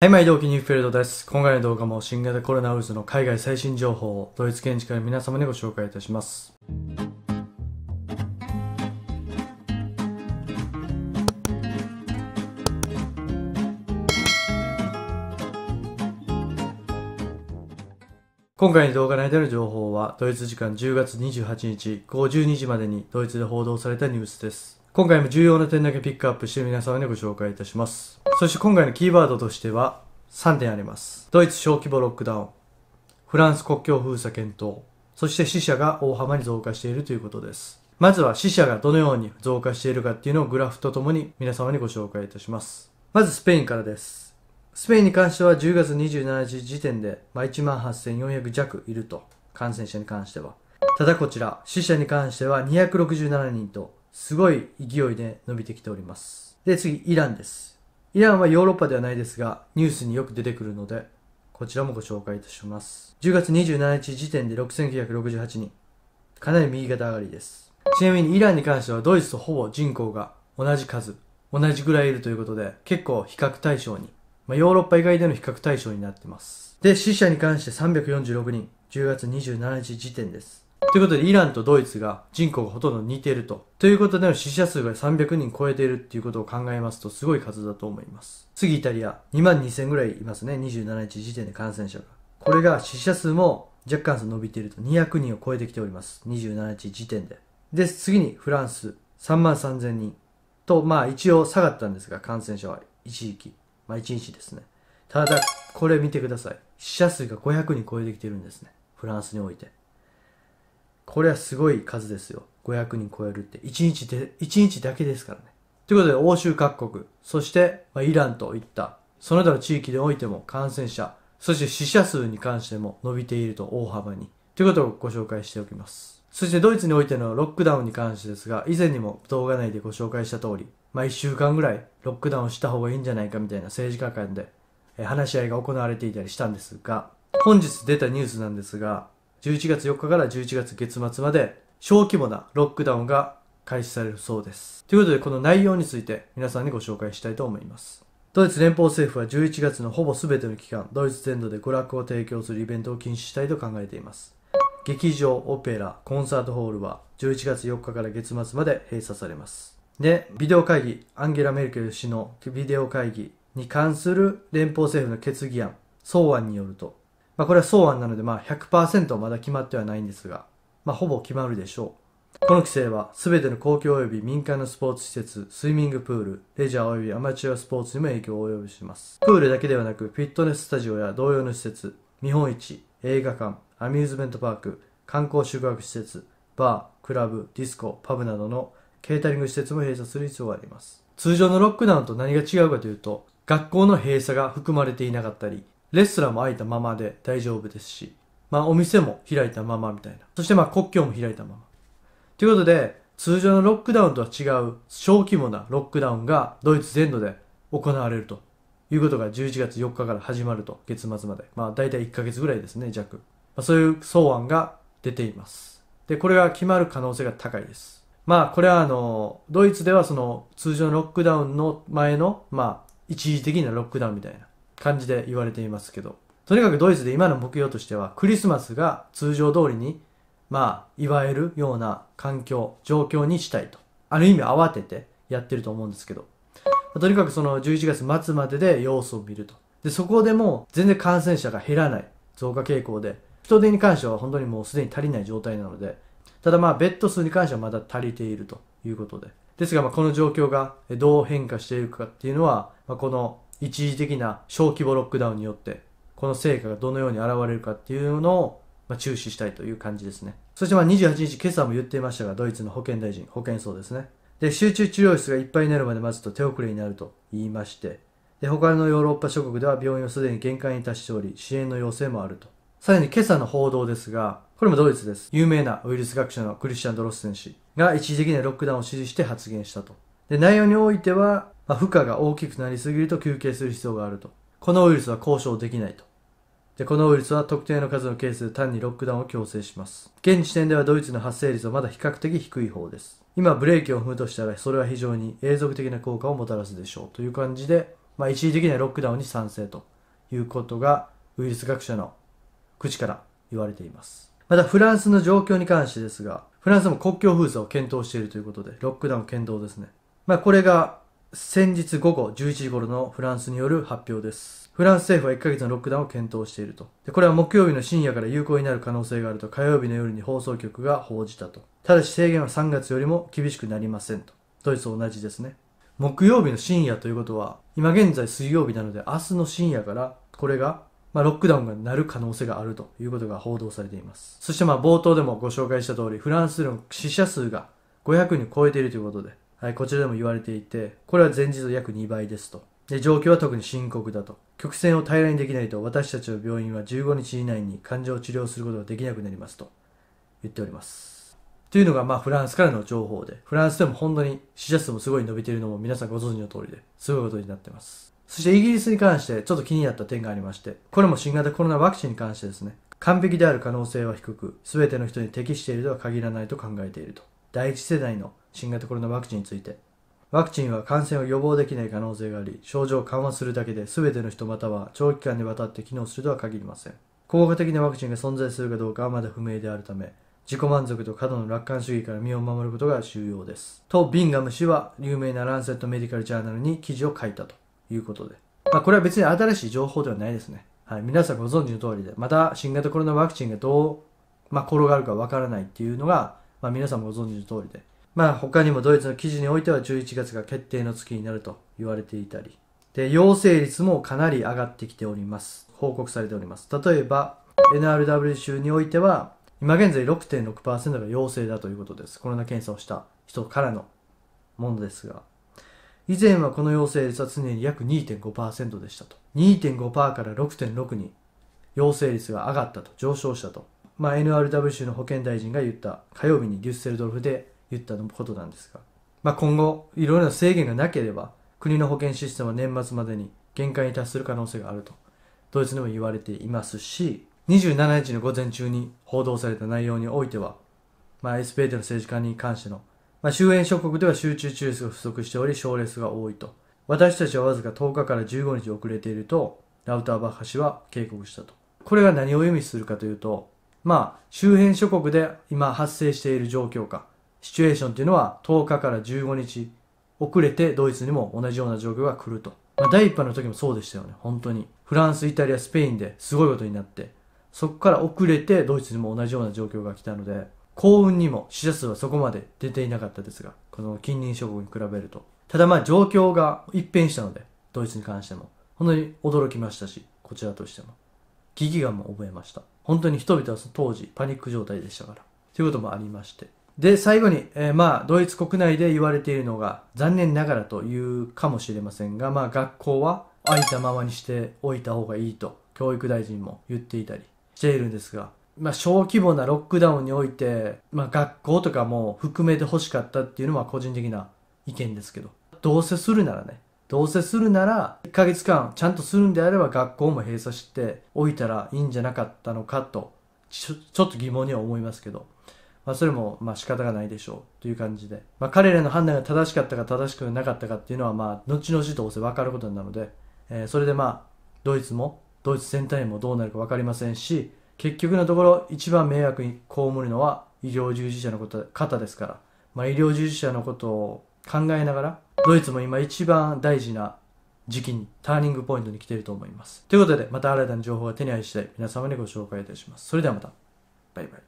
はい、毎度お気に入りフェルドです。今回の動画も新型コロナウイルスの海外最新情報をドイツ現地から皆様にご紹介いたします。今回の動画内での情報は、ドイツ時間10月28日午後12時までにドイツで報道されたニュースです。今回も重要な点だけピックアップして皆様にご紹介いたします。そして今回のキーワードとしては3点あります。ドイツ小規模ロックダウン、フランス国境封鎖検討、そして死者が大幅に増加しているということです。まずは死者がどのように増加しているかっていうのをグラフとともに皆様にご紹介いたします。まずスペインからです。スペインに関しては10月27日時点で、まあ、18,400弱いると。感染者に関しては。ただこちら、死者に関しては267人とすごい勢いで伸びてきております。で、次、イランです。イランはヨーロッパではないですが、ニュースによく出てくるので、こちらもご紹介いたします。10月27日時点で6968人。かなり右肩上がりです。ちなみにイランに関してはドイツとほぼ人口が同じ数、同じぐらいいるということで、結構比較対象に、まあ、ヨーロッパ以外での比較対象になってます。で、死者に関して346人、10月27日時点です。ということで、イランとドイツが人口がほとんど似ていると。ということで、死者数が300人超えているっていうことを考えますと、すごい数だと思います。次、イタリア。2万2000ぐらいいますね。27日時点で感染者が。これが死者数も若干伸びていると200人を超えてきております。27日時点で。で、次にフランス。3万3000人。と、まあ一応下がったんですが、感染者は一時期。まあ一日ですね。ただ、これ見てください。死者数が500人超えてきてるんですね。フランスにおいて。これはすごい数ですよ。500人超えるって。1日で、1日だけですからね。ということで、欧州各国、そして、まイランといった、その他の地域においても感染者、そして死者数に関しても伸びていると大幅に。ということをご紹介しておきます。そしてドイツにおいてのロックダウンに関してですが、以前にも動画内でご紹介した通り、まあ1週間ぐらいロックダウンした方がいいんじゃないかみたいな政治家間で話し合いが行われていたりしたんですが、本日出たニュースなんですが、11月4日から11月月末まで小規模なロックダウンが開始されるそうです。ということで、この内容について皆さんにご紹介したいと思います。ドイツ連邦政府は11月のほぼ全ての期間、ドイツ全土で娯楽を提供するイベントを禁止したいと考えています。劇場、オペラ、コンサートホールは11月4日から月末まで閉鎖されます。で、ビデオ会議、アンゲラ・メルケル氏のビデオ会議に関する連邦政府の決議案、草案によると、まあ、これは草案なので、まあ100%まだ決まってはないんですが、まあ、ほぼ決まるでしょう。この規制は、すべての公共及び民間のスポーツ施設、スイミングプール、レジャー及びアマチュアスポーツにも影響を及ぼします。プールだけではなく、フィットネススタジオや同様の施設、見本市、映画館、アミューズメントパーク、観光宿泊施設、バー、クラブ、ディスコ、パブなどのケータリング施設も閉鎖する必要があります。通常のロックダウンと何が違うかというと、学校の閉鎖が含まれていなかったり、レストランも開いたままで大丈夫ですし、まあお店も開いたままみたいな。そしてまあ国境も開いたまま。ということで、通常のロックダウンとは違う小規模なロックダウンがドイツ全土で行われるということが11月4日から始まると、月末まで。まあ大体1ヶ月ぐらいですね、弱。まあ、そういう草案が出ています。で、これが決まる可能性が高いです。まあこれはあの、ドイツではその通常のロックダウンの前の、まあ一時的なロックダウンみたいな。感じで言われていますけど。とにかくドイツで今の目標としては、クリスマスが通常通りに、まあ、いわれるような環境、状況にしたいと。ある意味慌ててやってると思うんですけど。とにかくその11月末までで様子を見ると。で、そこでも全然感染者が減らない、増加傾向で、人手に関しては本当にもうすでに足りない状態なので、ただまあベッド数に関してはまだ足りているということで。ですがまこの状況がどう変化しているかっていうのは、まこの一時的な小規模ロックダウンによってこの成果がどのように現れるかっていうのを、ま注視したいという感じですね。そしてまあ28日、今朝も言っていましたが、ドイツの保健大臣、保健相ですね。で、集中治療室がいっぱいになるまで待つと手遅れになると言いまして、で、他のヨーロッパ諸国では病院はすでに限界に達しており、支援の要請もあると。さらに今朝の報道ですが、これもドイツです。有名なウイルス学者のクリスチャン・ドロッセン氏が一時的なロックダウンを支持して発言したと。で、内容においては、まあ、負荷が大きくなりすぎると休憩する必要があると。このウイルスは交渉できないと。で、このウイルスは特定の数のケースで単にロックダウンを強制します。現時点ではドイツの発生率はまだ比較的低い方です。今ブレーキを踏むとしたらそれは非常に永続的な効果をもたらすでしょうという感じで、まあ、一時的なロックダウンに賛成ということがウイルス学者の口から言われています。またフランスの状況に関してですが、フランスも国境封鎖を検討しているということで、ロックダウン検討ですね。まあこれが先日午後11時頃のフランスによる発表です。フランス政府は1ヶ月のロックダウンを検討していると。で、これは木曜日の深夜から有効になる可能性があると火曜日の夜に放送局が報じたと。ただし制限は3月よりも厳しくなりませんと。ドイツと同じですね。木曜日の深夜ということは、今現在水曜日なので明日の深夜からこれが、まあ、ロックダウンがなる可能性があるということが報道されています。そしてまあ冒頭でもご紹介した通り、フランスでの死者数が500人を超えているということで、はい、こちらでも言われていて、これは前日の約2倍ですと。で、状況は特に深刻だと。曲線を平らにできないと、私たちの病院は15日以内に患者を治療することができなくなりますと言っております。というのが、まあ、フランスからの情報で、フランスでも本当に死者数もすごい伸びているのも皆さんご存知の通りで、すごいことになってます。そしてイギリスに関して、ちょっと気になった点がありまして、これも新型コロナワクチンに関してですね、完璧である可能性は低く、全ての人に適しているとは限らないと考えていると。第1世代の新型コロナワクチンについてワクチンは感染を予防できない可能性があり症状を緩和するだけで全ての人または長期間にわたって機能するとは限りません効果的なワクチンが存在するかどうかはまだ不明であるため自己満足と過度の楽観主義から身を守ることが重要です。と、ビンガム氏は有名なランセットメディカルジャーナルに記事を書いたということで。まあ、これは別に新しい情報ではないですね。はい、皆さんご存知の通りで、また新型コロナワクチンがどう、まあ、転がるかわからないっていうのが、まあ、皆さんもご存知の通りで、まあ、他にもドイツの記事においては11月が決定の月になると言われていたり、で、陽性率もかなり上がってきております。報告されております。例えば、NRW 州においては、今現在6.6%が陽性だということです。コロナ検査をした人からのものですが、以前はこの陽性率は常に約2.5%でしたと。2.5%から6.6に陽性率が上がったと、上昇したとまあ、NRW 州の保健大臣が言った火曜日にデュッセルドルフで言ったことなんですが、まあ、今後いろいろな制限がなければ国の保健システムは年末までに限界に達する可能性があるとドイツでも言われていますし27日の午前中に報道された内容においては、まあ、エスペーテの政治家に関しての、まあ、周辺諸国では集中治療が不足しており症例が多いと私たちはわずか10日から15日遅れているとラウターバッハ氏は警告したとこれが何を意味するかというとまあ、周辺諸国で今発生している状況か、シチュエーションというのは10日から15日遅れてドイツにも同じような状況が来ると。まあ、第1波の時もそうでしたよね、本当に。フランス、イタリア、スペインですごいことになって、そこから遅れてドイツにも同じような状況が来たので、幸運にも死者数はそこまで出ていなかったですが、この近隣諸国に比べると。ただまあ状況が一変したので、ドイツに関しても。本当に驚きましたし、こちらとしても。危機感も覚えました。本当に人々は当時パニック状態でしたから。ということもありまして。で、最後に、えー、まあ、ドイツ国内で言われているのが、残念ながらというかもしれませんが、まあ、学校は空いたままにしておいた方がいいと、教育大臣も言っていたりしているんですが、まあ、小規模なロックダウンにおいて、まあ、学校とかも含めて欲しかったっていうのは個人的な意見ですけど、どうせするならね、どうせするなら、1ヶ月間ちゃんとするんであれば学校も閉鎖しておいたらいいんじゃなかったのかと、ちょちょっと疑問には思いますけど、まあ、それもまあ仕方がないでしょうという感じで、まあ、彼らの判断が正しかったか正しくなかったかっていうのは、まあ、後々どうせ分かることなので、えー、それでまあ、ドイツも、ドイツ全体もどうなるか分かりませんし、結局のところ一番迷惑に被るのは医療従事者のこと方ですから、まあ、医療従事者のことを考えながらドイツも今一番大事な時期にターニングポイントに来ていると思います。ということで、また新たな情報が手に入り次第皆様にご紹介いたします。それではまた。バイバイ。